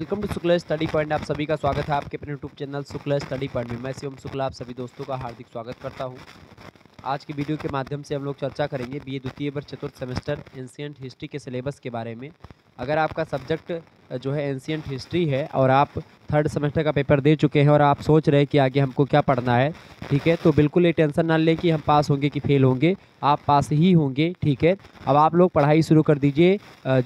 welcome to Shukla study point आप सभी का स्वागत है आपके अपने YouTube channel Shukla study point में मैं शिवम शुक्ला आप सभी दोस्तों का हार्दिक स्वागत करता हूं आज की वीडियो के माध्यम से हम लोग चर्चा करेंगे बी ए द्वितीय वर्ष चतुर्थ सेमेस्टर एंशियंट हिस्ट्री के सिलेबस के बारे में अगर आपका सब्जेक्ट जो है एंशियंट हिस्ट्री है और आप थर्ड सेमेस्टर का पेपर दे चुके हैं और आप सोच रहे हैं कि आगे हमको क्या पढ़ना है ठीक है तो बिल्कुल ये टेंशन ना लें कि हम पास होंगे कि फेल होंगे आप पास ही होंगे ठीक है अब आप लोग पढ़ाई शुरू कर दीजिए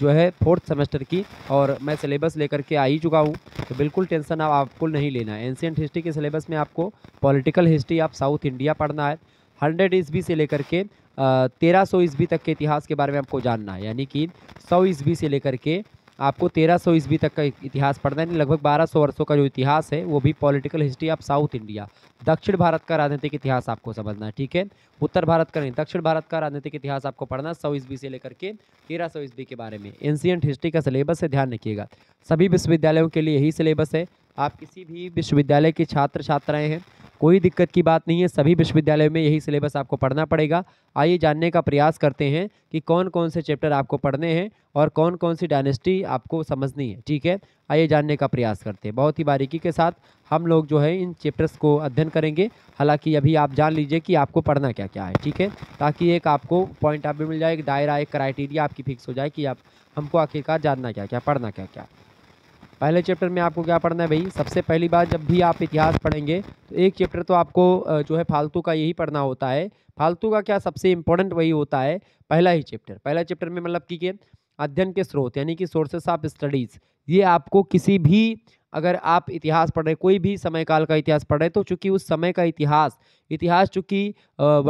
जो है फोर्थ सेमेस्टर की और मैं सिलेबस लेकर के आ ही चुका हूँ तो बिल्कुल टेंशन आप आपको नहीं लेना है एंशियंट हिस्ट्री के सिलेबस में आपको पॉलिटिकल हिस्ट्री आप साउथ इंडिया पढ़ना है हंड्रेड ईस्वी से लेकर के तेरह सौ ईस्वी तक के इतिहास के बारे में आपको जानना है यानी कि सौ ईस्वी से लेकर के आपको तेरह सौ ईस्वी तक का इतिहास पढ़ना है लगभग बारह सौ वर्षों का जो इतिहास है वो भी political history of south India दक्षिण भारत का राजनीतिक इतिहास आपको समझना है ठीक है उत्तर भारत का नहीं दक्षिण भारत का राजनीतिक इतिहास आपको पढ़ना है सौ ईस्वी से लेकर के तेरह सौ ईस्वी के बारे में एंशियंट हिस्ट्री का सिलेबस है ध्यान रखिएगा सभी विश्वविद्यालयों के लिए यही सिलेबस है आप किसी भी विश्वविद्यालय के छात्र छात्राएँ हैं कोई दिक्कत की बात नहीं है सभी विश्वविद्यालयों में यही सिलेबस आपको पढ़ना पड़ेगा आइए जानने का प्रयास करते हैं कि कौन कौन से चैप्टर आपको पढ़ने हैं और कौन कौन सी डायनेस्टी आपको समझनी है ठीक है आइए जानने का प्रयास करते हैं बहुत ही बारीकी के साथ हम लोग जो है इन चैप्टर्स को अध्ययन करेंगे हालांकि अभी आप जान लीजिए कि आपको पढ़ना क्या क्या है ठीक है ताकि एक आपको पॉइंट आप भी मिल जाए एक दायरा एक क्राइटेरिया आपकी फिक्स हो जाए कि आप हमको आखिरकार जानना क्या क्या पढ़ना क्या क्या पहले चैप्टर में आपको क्या पढ़ना है भाई सबसे पहली बात जब भी आप इतिहास पढ़ेंगे तो एक चैप्टर तो आपको जो है फालतू का यही पढ़ना होता है फालतू का क्या सबसे इम्पोर्टेंट वही होता है पहला ही चैप्टर पहला चैप्टर में मतलब कि अध्ययन के स्रोत यानी कि सोर्सेस ऑफ स्टडीज़ ये आपको किसी भी अगर आप इतिहास पढ़ रहे कोई भी समय काल का इतिहास पढ़ रहे तो चूंकि उस समय का इतिहास इतिहास चूंकि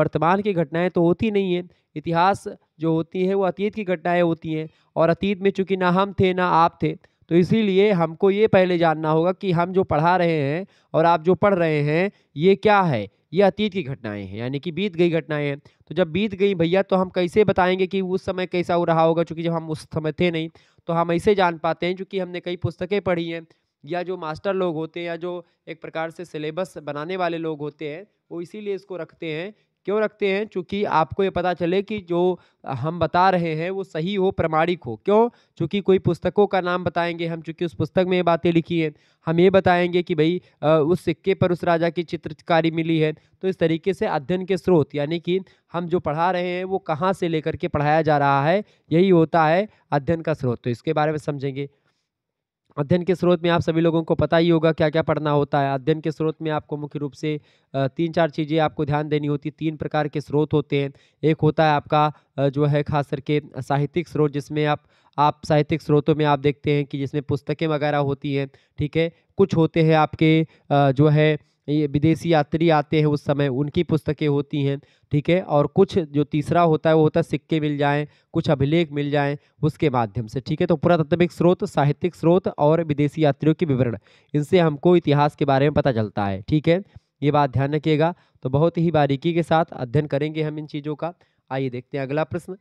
वर्तमान की घटनाएं तो होती नहीं है इतिहास जो होती है वो अतीत की घटनाएं होती हैं और अतीत में चूंकि ना हम थे ना आप थे तो इसीलिए हमको ये पहले जानना होगा कि हम जो पढ़ा रहे हैं और आप जो पढ़ रहे हैं ये क्या है ये अतीत की घटनाएं हैं यानी कि बीत गई घटनाएं हैं तो जब बीत गई भैया तो हम कैसे बताएंगे कि उस समय कैसा हो रहा होगा चूँकि जब हम उस समय थे नहीं तो हम ऐसे जान पाते हैं चूँकि हमने कई पुस्तकें पढ़ी हैं या जो मास्टर लोग होते हैं या जो एक प्रकार से सिलेबस बनाने वाले लोग होते हैं वो इसीलिए इसको रखते हैं क्यों रखते हैं चूँकि आपको ये पता चले कि जो हम बता रहे हैं वो सही हो प्रमाणिक हो क्यों चूँकि कोई पुस्तकों का नाम बताएंगे हम चूँकि उस पुस्तक में ये बातें लिखी हैं हम ये बताएंगे कि भाई उस सिक्के पर उस राजा की चित्रकारी मिली है तो इस तरीके से अध्ययन के स्रोत यानी कि हम जो पढ़ा रहे हैं वो कहाँ से लेकर के पढ़ाया जा रहा है यही होता है अध्ययन का स्रोत तो इसके बारे में समझेंगे अध्ययन के स्रोत में आप सभी लोगों को पता ही होगा क्या क्या पढ़ना होता है अध्ययन के स्रोत में आपको मुख्य रूप से तीन चार चीज़ें आपको ध्यान देनी होती है तीन प्रकार के स्रोत होते हैं एक होता है आपका जो है खास करके साहित्यिक स्रोत जिसमें आप आप साहित्यिक स्रोतों में आप देखते हैं कि जिसमें पुस्तकें वगैरह होती हैं ठीक है कुछ होते हैं आपके जो है ये विदेशी यात्री आते हैं उस समय उनकी पुस्तकें होती हैं ठीक है और कुछ जो तीसरा होता है वो होता है सिक्के मिल जाएं कुछ अभिलेख मिल जाएं उसके माध्यम से ठीक है तो पुरातत्विक स्रोत साहित्यिक स्रोत और विदेशी यात्रियों के विवरण इनसे हमको इतिहास के बारे में पता चलता है ठीक है ये बात ध्यान रखिएगा तो बहुत ही बारीकी के साथ अध्ययन करेंगे हम इन चीज़ों का आइए देखते हैं अगला प्रश्न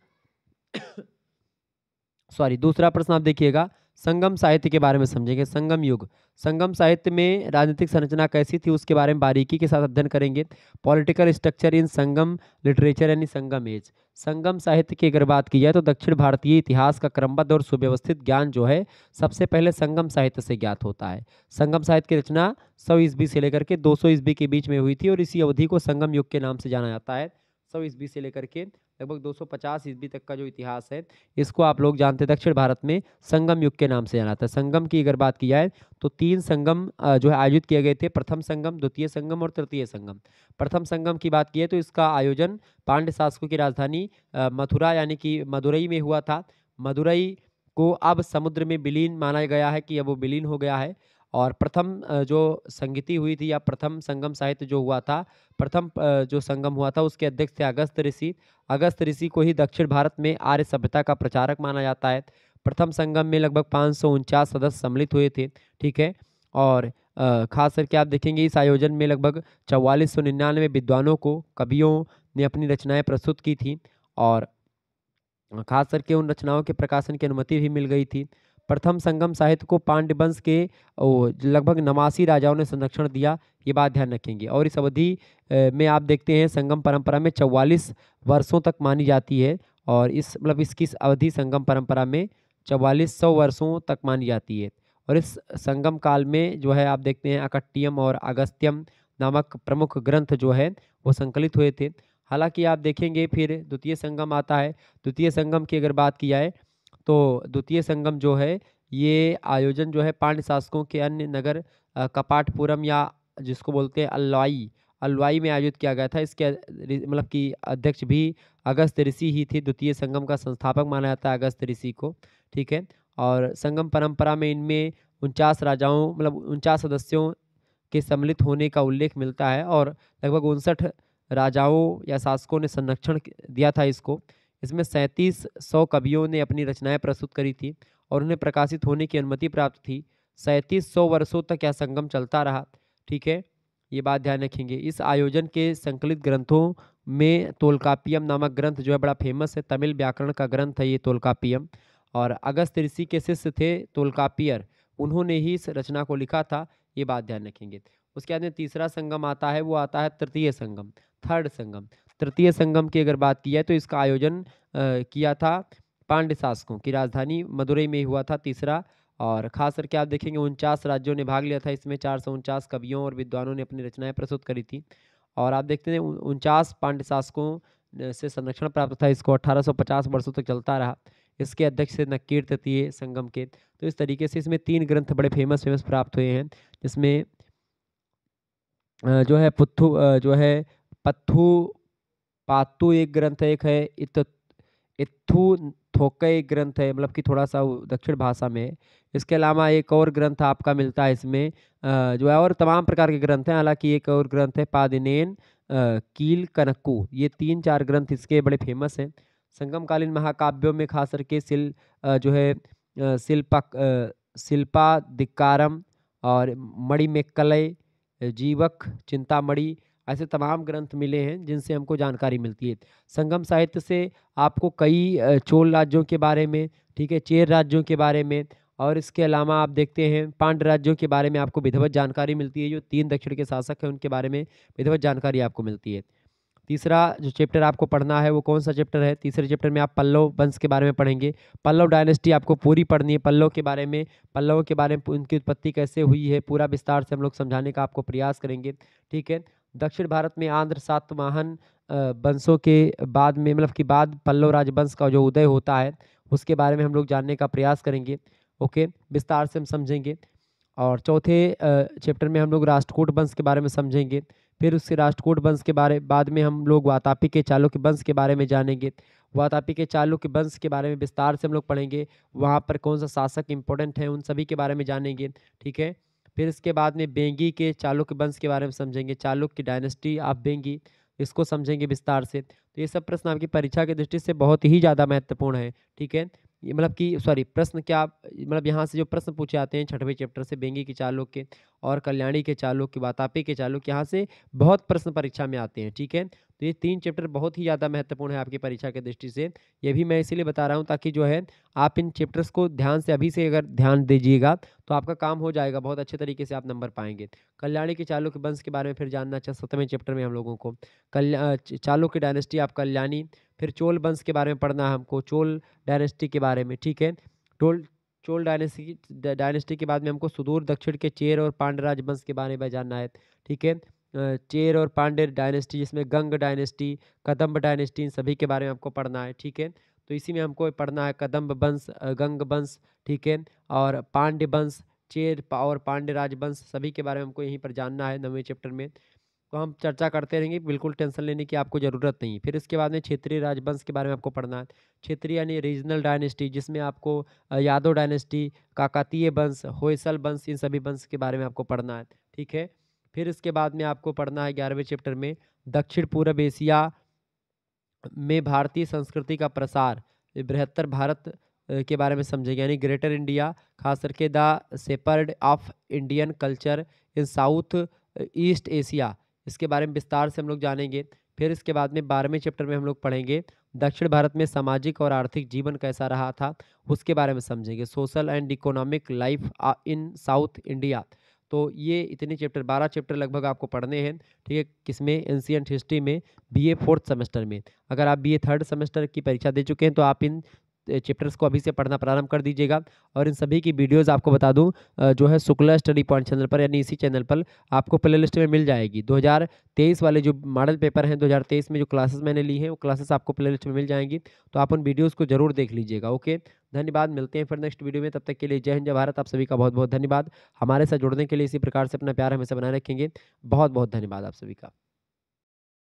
सॉरी दूसरा प्रश्न आप देखिएगा संगम साहित्य के बारे में समझेंगे संगम युग संगम साहित्य में राजनीतिक संरचना कैसी थी उसके बारे में बारीकी के साथ अध्ययन करेंगे political structure in Sangam literature यानी संगम एज संगम साहित्य की अगर बात की जाए तो दक्षिण भारतीय इतिहास का क्रमबद्ध और सुव्यवस्थित ज्ञान जो है सबसे पहले संगम साहित्य से ज्ञात होता है संगम साहित्य की रचना सौ ईस्वी से लेकर के दो सौ ईस्वी के बीच में हुई थी और इसी अवधि को संगम युग के नाम से जाना जाता है सौ ईस्वी से लेकर के लगभग 250 ईस्वी तक का जो इतिहास है इसको आप लोग जानते दक्षिण भारत में संगम युग के नाम से जाना था संगम की अगर बात की जाए तो तीन संगम जो है आयोजित किए गए थे प्रथम संगम द्वितीय संगम और तृतीय संगम प्रथम संगम की बात की है तो इसका आयोजन पांड्य शासकों की राजधानी मथुरा यानी कि मदुरई में हुआ था मदुरई को अब समुद्र में विलीन माना गया है कि अब वो विलीन हो गया है और प्रथम जो संगीति हुई थी या प्रथम संगम साहित्य जो हुआ था प्रथम जो संगम हुआ था उसके अध्यक्ष थे अगस्त ऋषि अगस्त ऋषि को ही दक्षिण भारत में आर्य सभ्यता का प्रचारक माना जाता है प्रथम संगम में लगभग पाँच सदस्य सम्मिलित हुए थे ठीक है और खास करके आप देखेंगे इस आयोजन में लगभग चौवालीस सौ निन्यानवे विद्वानों को कवियों ने अपनी रचनाएँ प्रस्तुत की थी और खास करके उन रचनाओं के प्रकाशन की अनुमति भी मिल गई थी प्रथम संगम साहित्य को पांडवंश के लगभग नवासी राजाओं ने संरक्षण दिया ये बात ध्यान रखेंगे और इस अवधि में आप देखते हैं संगम परंपरा में चौवालीस वर्षों तक मानी जाती है और इस मतलब इसकी अवधि संगम परंपरा में चौवालीस सौ वर्षों तक मानी जाती है और इस संगम काल में जो है आप देखते हैं अकट्टियम और अगस्त्यम नामक प्रमुख ग्रंथ जो है वो संकलित हुए थे हालांकि आप देखेंगे फिर द्वितीय संगम आता है द्वितीय संगम की अगर बात की जाए तो द्वितीय संगम जो है ये आयोजन जो है पांड्य शासकों के अन्य नगर कपाटपुरम या जिसको बोलते हैं अल्वाई अल्वाई में आयोजित किया गया था इसके मतलब कि अध्यक्ष भी अगस्त ऋषि ही थे द्वितीय संगम का संस्थापक माना जाता है अगस्त ऋषि को ठीक है और संगम परंपरा में इनमें उनचास राजाओं मतलब उनचास सदस्यों के सम्मिलित होने का उल्लेख मिलता है और लगभग उनसठ राजाओं या शासकों ने संरक्षण दिया था इसको इसमें सैंतीस सौ कवियों ने अपनी रचनाएं प्रस्तुत करी थी और उन्हें प्रकाशित होने की अनुमति प्राप्त थी सैंतीस सौ वर्षों तक यह संगम चलता रहा ठीक है ये बात ध्यान रखेंगे इस आयोजन के संकलित ग्रंथों में तोलकापियम नामक ग्रंथ जो है बड़ा फेमस है तमिल व्याकरण का ग्रंथ है ये तोलकापियम और अगस्त ऋषि के शिष्य थे तोलकापियर उन्होंने ही इस रचना को लिखा था ये बात ध्यान रखेंगे उसके बाद में तीसरा संगम आता है वो आता है तृतीय संगम थर्ड संगम तृतीय संगम की अगर बात की जाए तो इसका आयोजन किया था पांड्य शासकों की राजधानी मदुरई में हुआ था तीसरा और खास करके आप देखेंगे उनचास राज्यों ने भाग लिया था इसमें चार सौ उनचास कवियों और विद्वानों ने अपनी रचनाएं प्रस्तुत करी थी और आप देखते हैं उनचास पांड्य शासकों से संरक्षण प्राप्त था इसको 1850 वर्षों तक चलता रहा इसके अध्यक्ष से नक्कीर तृतीय संगम के तो इस तरीके से इसमें तीन ग्रंथ बड़े फेमस फेमस प्राप्त हुए हैं जिसमें जो है पुथु जो है पत्थु पातु एक ग्रंथ एक है इत इत्थु थोके एक ग्रंथ है मतलब कि थोड़ा सा दक्षिण भाषा में है इसके अलावा एक और ग्रंथ आपका मिलता है इसमें जो है और तमाम प्रकार के ग्रंथ हैं हालांकि एक और ग्रंथ है पादिनेन कील कनक्कू ये तीन चार ग्रंथ इसके बड़े फेमस हैं संगमकालीन महाकाव्यों में खास करके शिल जो है शिल्पा शिल्पा दिक्कारम और मणिमेकलय जीवक चिंतामणि ऐसे तमाम ग्रंथ मिले हैं जिनसे हमको जानकारी मिलती है संगम साहित्य से आपको कई चोल राज्यों के बारे में ठीक है चेर राज्यों के बारे में और इसके अलावा आप देखते हैं पांड राज्यों के बारे में आपको विधिवत जानकारी मिलती है जो तीन दक्षिण के शासक हैं उनके बारे में विधिवत जानकारी आपको मिलती है तीसरा जो चैप्टर आपको पढ़ना है वो कौन सा चैप्टर है तीसरे चैप्टर में आप पल्लव वंश के बारे में पढ़ेंगे पल्लव डायनेस्टी आपको पूरी पढ़नी है पल्लव के बारे में पल्लवों के बारे में उनकी उत्पत्ति कैसे हुई है पूरा विस्तार से हम लोग समझाने का आपको प्रयास करेंगे ठीक है दक्षिण भारत में आंध्र सातवाहन वंशों के बाद में मतलब कि बाद पल्लव राजवंश का जो उदय होता है उसके बारे में हम लोग जानने का प्रयास करेंगे ओके विस्तार से हम समझेंगे और चौथे चैप्टर में हम लोग राष्ट्रकूट वंश के बारे में समझेंगे फिर उसके राष्ट्रकूट वंश के बारे बाद में हम लोग वातापी के चालुक्य वंश के बारे में जानेंगे वातापी के चालुक्य वंश के बारे में विस्तार से हम लोग पढ़ेंगे वहाँ पर कौन सा शासक इंपॉर्टेंट है उन सभी के बारे में जानेंगे ठीक है फिर इसके बाद में बेंगी के चालुक्य वंश के बारे में समझेंगे चालुक्य डायनेस्टी ऑफ बेंगी इसको समझेंगे विस्तार से तो ये सब प्रश्न आपकी परीक्षा की दृष्टि से बहुत ही ज़्यादा महत्वपूर्ण है ठीक है मतलब कि सॉरी प्रश्न क्या मतलब यहाँ से जो प्रश्न पूछे आते हैं छठवें चैप्टर से बेंगी के चालुक के और कल्याणी के चालुक के वातापी के चालुक यहाँ से बहुत प्रश्न परीक्षा में आते हैं ठीक है तो ये तीन चैप्टर बहुत ही ज़्यादा महत्वपूर्ण है आपकी परीक्षा के दृष्टि से ये भी मैं इसीलिए बता रहा हूँ ताकि जो है आप इन चैप्टर्स को ध्यान से अभी से अगर ध्यान दीजिएगा तो आपका काम हो जाएगा बहुत अच्छे तरीके से आप नंबर पाएंगे कल्याणी के चालू के वंश के बारे में फिर जानना अच्छा सत्रहवें चैप्टर में हम लोगों को कल्याण चालू की डायनेस्टी आप कल्याणी फिर चोल वंश के बारे में पढ़ना है हमको चोल डायनेस्टी के बारे में ठीक है टोल चोल डायनेस्टी डायनेस्टी के बाद में हमको सुदूर दक्षिण के चेर और पांडराज वंश के बारे में जानना है ठीक है चेर और पांडे डायनेस्टी जिसमें गंग डायनेस्टी कदम्ब डायनेस्टी इन सभी के बारे में आपको पढ़ना है ठीक है तो इसी में हमको पढ़ना है कदम्ब वंश गंग वंश ठीक है और पांड्य वंश चेर और पांडे राजवंश सभी के बारे में हमको यहीं पर जानना है नवें चैप्टर में तो हम चर्चा करते रहेंगे बिल्कुल टेंशन लेने की आपको ज़रूरत नहीं फिर इसके बाद में क्षेत्रीय राजवंश के बारे में आपको पढ़ना है क्षेत्रीय यानी रीजनल डायनेस्टी जिसमें आपको यादव डायनेस्टी काकातीय वंश होयसल वंश इन सभी वंश के बारे में आपको पढ़ना है ठीक है फिर इसके बाद में आपको पढ़ना है ग्यारहवें चैप्टर में दक्षिण पूर्व एशिया में भारतीय संस्कृति का प्रसार बृहत्तर भारत के बारे में समझेंगे यानी ग्रेटर इंडिया खास करके the spread of Indian culture in south east Asia इसके बारे में विस्तार से हम लोग जानेंगे फिर इसके बाद में बारहवें चैप्टर में हम लोग पढ़ेंगे दक्षिण भारत में सामाजिक और आर्थिक जीवन कैसा रहा था उसके बारे में समझेंगे social and economic life in south India तो ये इतने चैप्टर बारह चैप्टर लगभग आपको पढ़ने हैं ठीक है किसमें एंशियंट हिस्ट्री में बी ए फोर्थ सेमेस्टर में अगर आप बी ए थर्ड सेमेस्टर की परीक्षा दे चुके हैं तो आप इन चैप्टर्स को अभी से पढ़ना प्रारंभ कर दीजिएगा और इन सभी की वीडियोस आपको बता दूं जो है शुक्ला स्टडी पॉइंट चैनल पर यानी इसी चैनल पर आपको प्ले लिस्ट में मिल जाएगी 2023 वाले जो मॉडल पेपर हैं 2023 में जो क्लासेस मैंने ली हैं वो क्लासेस आपको प्ले लिस्ट में मिल जाएंगी तो आप उन वीडियोज़ को जरूर देख लीजिएगा ओके धन्यवाद मिलते हैं फिर नेक्स्ट वीडियो में तब तक के लिए जय हिंद जय भारत आप सभी का बहुत बहुत धन्यवाद हमारे साथ जुड़ने के लिए इसी प्रकार से अपना प्यार हमेशा बनाए रखेंगे बहुत बहुत धन्यवाद आप सभी का